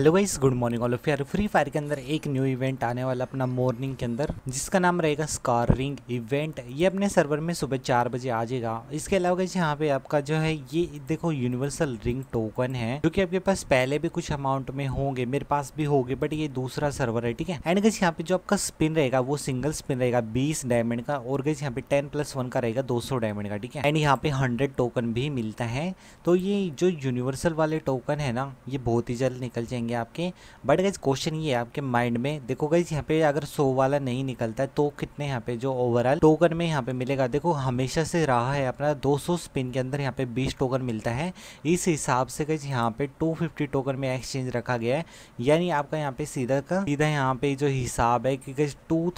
hello guys good morning all of यार free fire के अंदर एक न्यू इवेंट आने वाला अपना मॉर्निंग के अंदर जिसका नाम रहेगा स्कार रिंग इवेंट ये अपने सर्वर में सुबह चार बजे आ जाएगा इसके अलावा गाइस यहाँ पे आपका जो है ये देखो यूनिवर्सल रिंग टोकन है जो कि आपके पास पहले भी कुछ अमाउंट में होंगे मेरे पास भी हो बट ये दूसरा सर्वर है ठीक है एंड गज यहाँ पे जो आपका स्पिन रहेगा वो सिंगल स्पिन रहेगा बीस डायमंड का और गज यहाँ पे टेन प्लस वन का रहेगा दो सौ डायमंड का ठीक है एंड यहाँ पे हंड्रेड टोकन भी मिलता है तो ये जो यूनिवर्सल वाले टोकन है ना ये बहुत ही जल्द निकल जाएंगे जाएंगे आपके बट गई क्वेश्चन ये है आपके माइंड में देखो गई यहाँ पे अगर सो वाला नहीं निकलता है तो कितने यहाँ पे जो ओवरऑल टोकन में यहाँ पे मिलेगा देखो हमेशा से रहा है अपना 200 स्पिन के अंदर यहाँ पे 20 टोकन मिलता है इस हिसाब से गई यहाँ पे 250 टोकन में एक्सचेंज रखा गया है यानी आपका यहाँ पे सीधा का सीधा यहाँ पे जो हिसाब है कि गई टू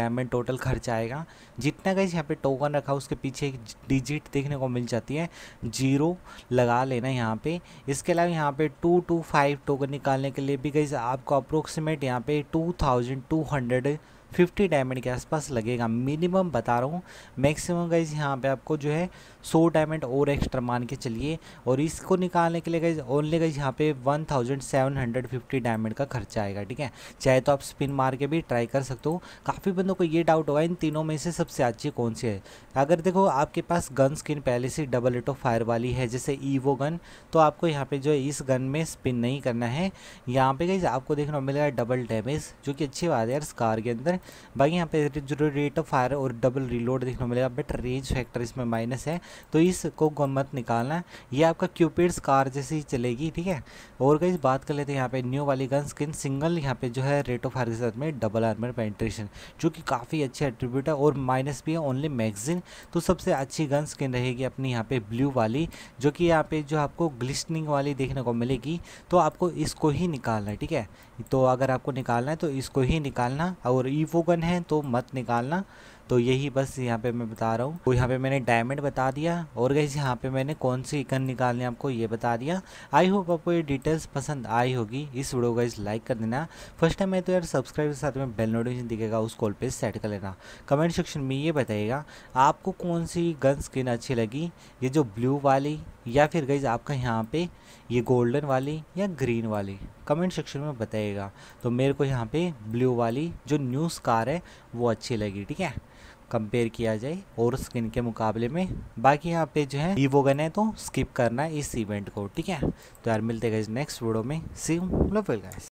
डायमंड टोटल खर्च आएगा जितना गई यहाँ पे टोकन रखा उसके पीछे एक डिजिट देखने को मिल जाती है जीरो लगा लेना यहाँ पे इसके अलावा यहाँ पे टू फाइव टोकन निकालने के लिए भी गई आपको अप्रोक्सीमेट यहाँ पे two thousand two hundred fifty diamond के आसपास लगेगा मिनिमम बता रहा हूँ मैक्सिमम गाइज यहाँ पे आपको जो है सौ डायमंड और एक्स्ट्रा मान के चलिए और इसको निकालने के लिए गाइज ओनली गाइज यहाँ पे one thousand seven hundred fifty diamond का खर्चा आएगा ठीक है चाहे तो आप स्पिन मार के भी ट्राई कर सकते हो काफ़ी बंदों को ये डाउट होगा इन तीनों में से सबसे अच्छी कौन सी है अगर देखो आपके पास गन स्किन पहले से डबल एटो ऑफ फायर वाली है जैसे ईवो गन तो आपको यहाँ पर जो है इस गन में स्पिन नहीं करना है यहाँ पे गाइज आपको देखना मिलेगा डबल डैमेज जो कि अच्छी बात है यार स्कार के अंदर है बाकी यहाँ पे जो रेट ऑफ फायर और डबल रिलोड देखने को मिलेगा बट रेंज फैक्टर इसमें माइनस है तो इसको मत निकालना है ये आपका क्यूपिड्स कार जैसी चलेगी ठीक है और कई बात कर लेते हैं यहाँ पे न्यू वाली गन स्किन सिंगल यहाँ पे जो है रेट ऑफ फायर के साथ में डबल आर्मर पेंट्रेशन जो कि काफ़ी अच्छे एट्रीब्यूट है और माइनस भी है ओनली मैगजीन तो सबसे अच्छी गन स्किन रहेगी अपनी यहाँ पे ब्लू वाली जो कि यहाँ पे जो आपको ग्लिस्टनिंग वाली देखने को मिलेगी तो आपको इसको ही निकालना है ठीक है तो अगर आपको निकालना है तो इसको ही निकालना और ई e वो गन है तो मत निकालना तो यही बस यहाँ पे मैं बता रहा हूँ तो यहाँ पे मैंने डायमंड बता दिया और गई यहाँ पे मैंने कौन सी गन निकालने आपको ये बता दिया आई होप आपको ये डिटेल्स पसंद आई होगी इस वीडियो इस लाइक कर देना फर्स्ट टाइम मैं तो यार सब्सक्राइब के साथ में बेल नोटिफिकेशन दिखेगा उस कॉल पे सेट कर लेना कमेंट सेक्शन में ये बताइएगा आपको कौन सी गन स्किन अच्छी लगी ये जो ब्लू वाली या फिर गईज आपका यहाँ पे ये गोल्डन वाली या ग्रीन वाली कमेंट सेक्शन में बताइएगा तो मेरे को यहाँ पे ब्लू वाली जो न्यूज़ कार है वो अच्छी लगी ठीक है कंपेयर किया जाए और स्किन के मुकाबले में बाकी यहाँ पे जो है वीवो गन है तो स्किप करना है इस इवेंट को ठीक है तो यार मिलते गए नेक्स्ट वीडियो में सी लव गाइस